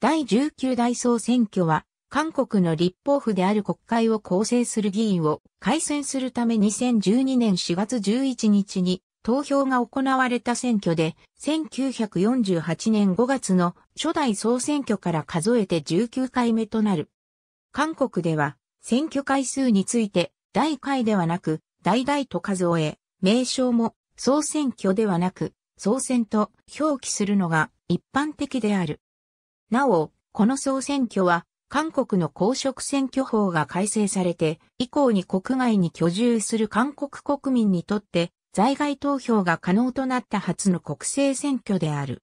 第19代総選挙は、韓国の立法府である国会を構成する議員を改選するため2012年4月11日に投票が行われた選挙で、1948年5月の初代総選挙から数えて19回目となる。韓国では、選挙回数について、第回ではなく、代々と数え、名称も総選挙ではなく、総選と表記するのが一般的である。なお、この総選挙は、韓国の公職選挙法が改正されて、以降に国外に居住する韓国国民にとって、在外投票が可能となった初の国政選挙である。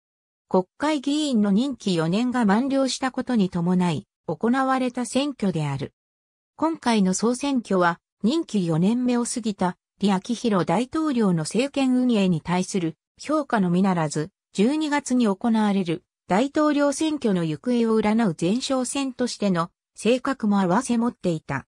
国会議員の任期4年が満了したことに伴い、行われた選挙である。今回の総選挙は、任期4年目を過ぎた、李明弘大統領の政権運営に対する評価のみならず、12月に行われる大統領選挙の行方を占う前哨戦としての性格も合わせ持っていた。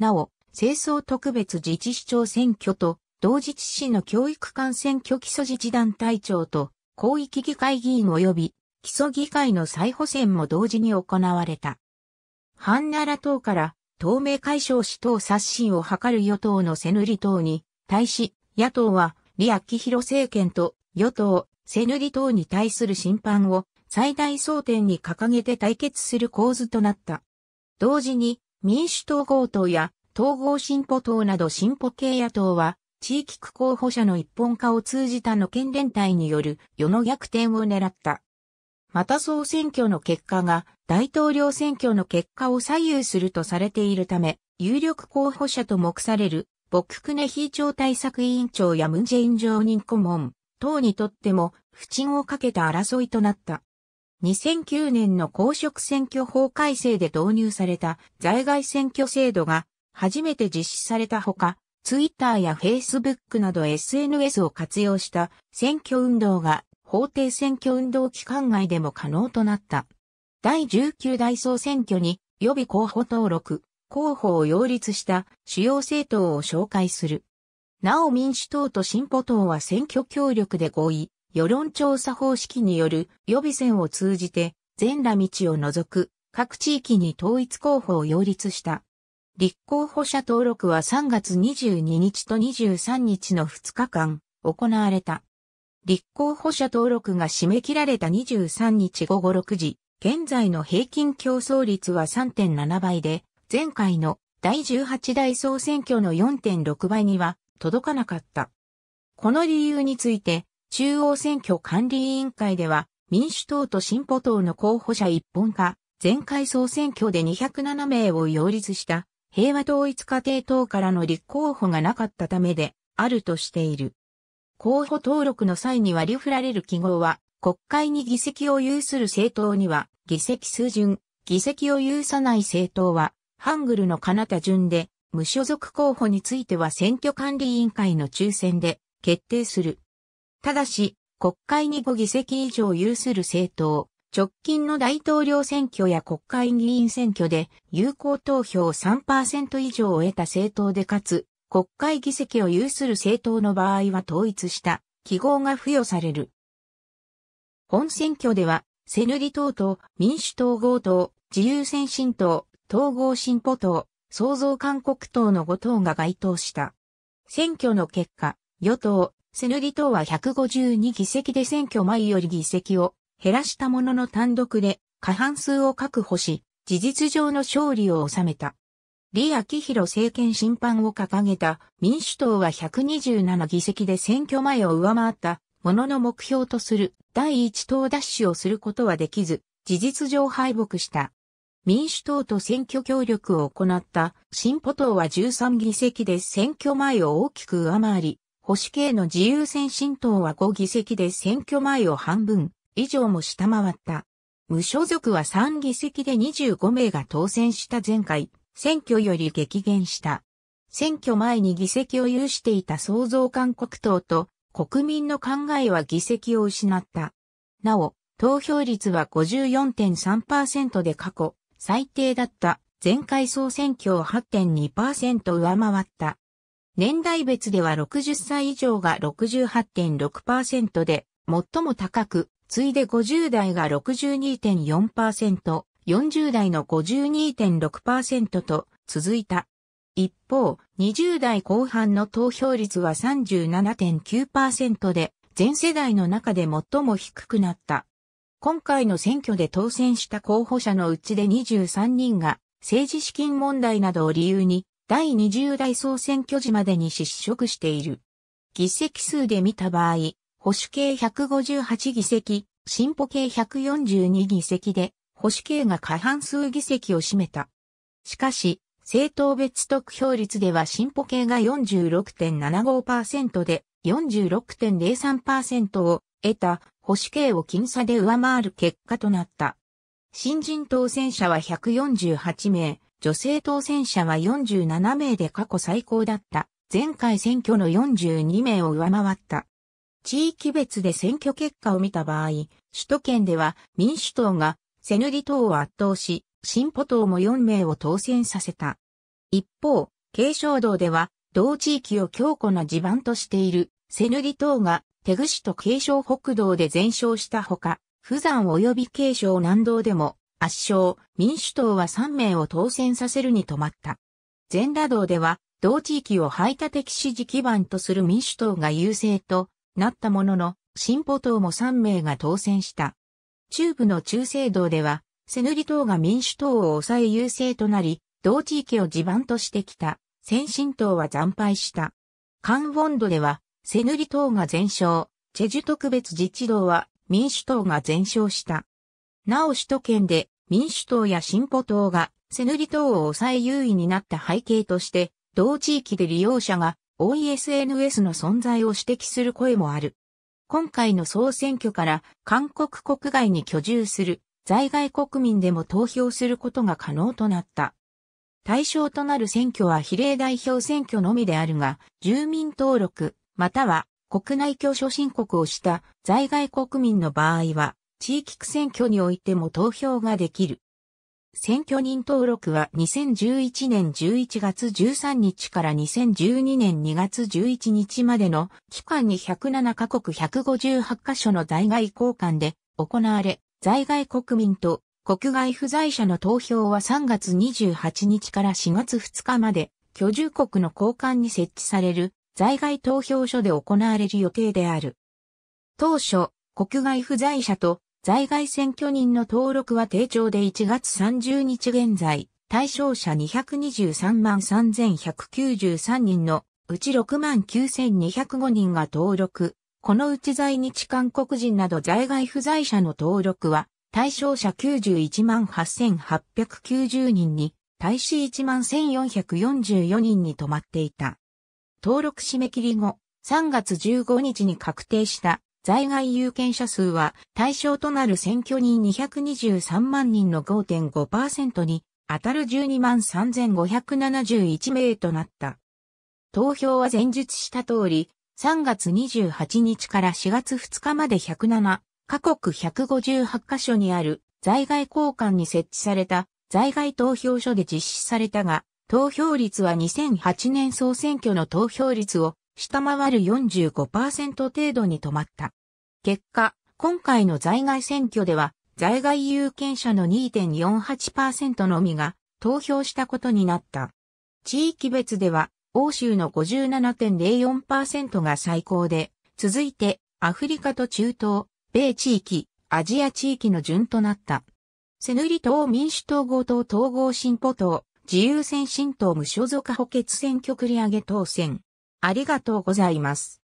なお、清掃特別自治市長選挙と同自治市の教育館選挙基礎自治団隊長と広域議会議員及び基礎議会の再補選も同時に行われた。ハンナラ党から透名解消し党刷新を図る与党のセヌリ党に対し、野党は李明弘政権と与党セヌリ党に対する審判を最大争点に掲げて対決する構図となった。同時に民主統合党や統合進歩党など進歩系野党は地域区候補者の一本化を通じたの県連帯による世の逆転を狙った。また総選挙の結果が大統領選挙の結果を左右するとされているため、有力候補者と目される、ボッククネ非調対策委員長やムンジェイン常任顧問等にとっても、不沈をかけた争いとなった。2009年の公職選挙法改正で導入された在外選挙制度が初めて実施されたほか、ツイッターやフェイスブックなど SNS を活用した選挙運動が法定選挙運動期間外でも可能となった。第19代総選挙に予備候補登録、候補を擁立した主要政党を紹介する。なお民主党と進歩党は選挙協力で合意。世論調査方式による予備選を通じて、全羅道を除く各地域に統一候補を擁立した。立候補者登録は3月22日と23日の2日間行われた。立候補者登録が締め切られた23日午後6時、現在の平均競争率は3.7倍で、前回の第18代総選挙の4.6倍には届かなかった。この理由について、中央選挙管理委員会では、民主党と進歩党の候補者一本化、前回総選挙で207名を擁立した平和統一家庭党からの立候補がなかったためであるとしている。候補登録の際に割り振られる記号は、国会に議席を有する政党には、議席数順、議席を有さない政党は、ハングルの彼方順で、無所属候補については選挙管理委員会の抽選で決定する。ただし、国会に5議席以上有する政党、直近の大統領選挙や国会議員選挙で有効投票3%以上を得た政党でかつ、国会議席を有する政党の場合は統一した記号が付与される。本選挙では、セヌリ党と民主統合党、自由先進党、統合進歩党、創造韓国党の5党が該当した。選挙の結果、与党、セヌ議党は152議席で選挙前より議席を減らしたものの単独で過半数を確保し、事実上の勝利を収めた。李昭弘政権審判を掲げた民主党は127議席で選挙前を上回ったものの目標とする第一党奪取をすることはできず、事実上敗北した。民主党と選挙協力を行った進歩党は13議席で選挙前を大きく上回り、保守系の自由先進党は5議席で選挙前を半分以上も下回った。無所属は3議席で25名が当選した前回、選挙より激減した。選挙前に議席を有していた創造韓国党と国民の考えは議席を失った。なお、投票率は54.3%で過去最低だった前回総選挙を8.2%上回った。年代別では60歳以上が68.6%で最も高く、次いで50代が62.4%、40代の52.6%と続いた。一方、20代後半の投票率は37.9%で、全世代の中で最も低くなった。今回の選挙で当選した候補者のうちで23人が政治資金問題などを理由に第20代総選挙時までに失職している。議席数で見た場合、保守系158議席、進歩系142議席で、保守系が過半数議席を占めた。しかし、政党別得票率では進歩系が46.75%で46.03%を得た保守系を僅差で上回る結果となった。新人当選者は148名、女性当選者は47名で過去最高だった。前回選挙の42名を上回った。地域別で選挙結果を見た場合、首都圏では民主党がセヌリ党を圧倒し、進歩党も4名を当選させた。一方、軽承道では、同地域を強固な地盤としているセヌリ党が手ぐしと軽承北道で全勝したほか、不山及び軽省南道でも圧勝、民主党は3名を当選させるに止まった。全羅道では、同地域を排他的支持基盤とする民主党が優勢となったものの、進歩党も3名が当選した。中部の中西道では、セヌリ党が民主党を抑え優勢となり、同地域を地盤としてきた、先進党は惨敗した。カンウォンドでは、セヌリ党が全勝、チェジュ特別自治道は民主党が全勝した。なお首都圏で民主党や進歩党がセヌリ党を抑え優位になった背景として、同地域で利用者が o い SNS の存在を指摘する声もある。今回の総選挙から韓国国外に居住する在外国民でも投票することが可能となった。対象となる選挙は比例代表選挙のみであるが、住民登録、または国内居所申告をした在外国民の場合は、地域区選挙においても投票ができる。選挙人登録は2011年11月13日から2012年2月11日までの期間に107カ国158カ所の在外交換で行われ、在外国民と国外不在者の投票は3月28日から4月2日まで居住国の交換に設置される在外投票所で行われる予定である。当初、国外不在者と在外選挙人の登録は定調で1月30日現在、対象者223万3193人のうち6万9205人が登録。このうち在日韓国人など在外不在者の登録は、対象者91万8890人に、対し1万1444人に止まっていた。登録締め切り後、3月15日に確定した在外有権者数は対象となる選挙人223万人の5.5%に当たる12万3571名となった。投票は前述した通り、3月28日から4月2日まで107、カ国158カ所にある在外交換に設置された在外投票所で実施されたが、投票率は2008年総選挙の投票率を下回る45%程度に止まった。結果、今回の在外選挙では、在外有権者の2.48%のみが投票したことになった。地域別では、欧州の57.04%が最高で、続いて、アフリカと中東、米地域、アジア地域の順となった。セヌリ党民主党合党統合進歩党、自由先進党無所属補欠選挙繰り上げ当選。ありがとうございます。